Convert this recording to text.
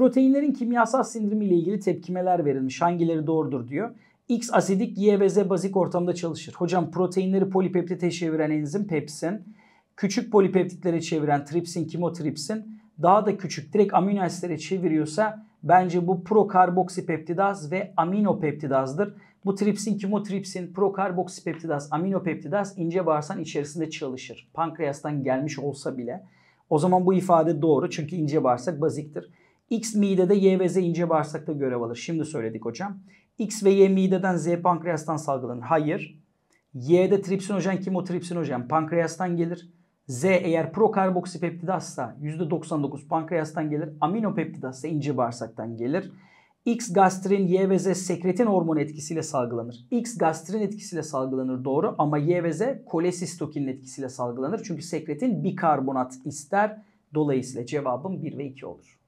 Proteinlerin kimyasal sindirimi ile ilgili tepkimeler verilmiş. Hangileri doğrudur diyor. X asidik, Y ve Z bazik ortamda çalışır. Hocam proteinleri polipeptite çeviren enzim pepsin. Küçük polipeptitlere çeviren tripsin, kimotripsin. Daha da küçük direkt amino asitlere çeviriyorsa bence bu prokarboksipeptidaz ve aminopeptidazdır. Bu tripsin, kimotripsin, prokarboksipeptidaz, aminopeptidaz ince bağırsan içerisinde çalışır. Pankreastan gelmiş olsa bile. O zaman bu ifade doğru çünkü ince bağırsak baziktir. X midede, Y ve Z ince bağırsakta görev alır. Şimdi söyledik hocam. X ve Y mideden, Z pankreastan salgılanır. Hayır. Y'de tripsinojen, kimotripsinojen pankreastan gelir. Z eğer prokarboksipeptidazsa %99 pankreastan gelir. Aminopeptidazsa ince bağırsaktan gelir. X gastrin, Y ve Z sekretin hormon etkisiyle salgılanır. X gastrin etkisiyle salgılanır doğru ama Y ve Z kolesistokinin etkisiyle salgılanır. Çünkü sekretin bikarbonat ister. Dolayısıyla cevabım 1 ve 2 olur.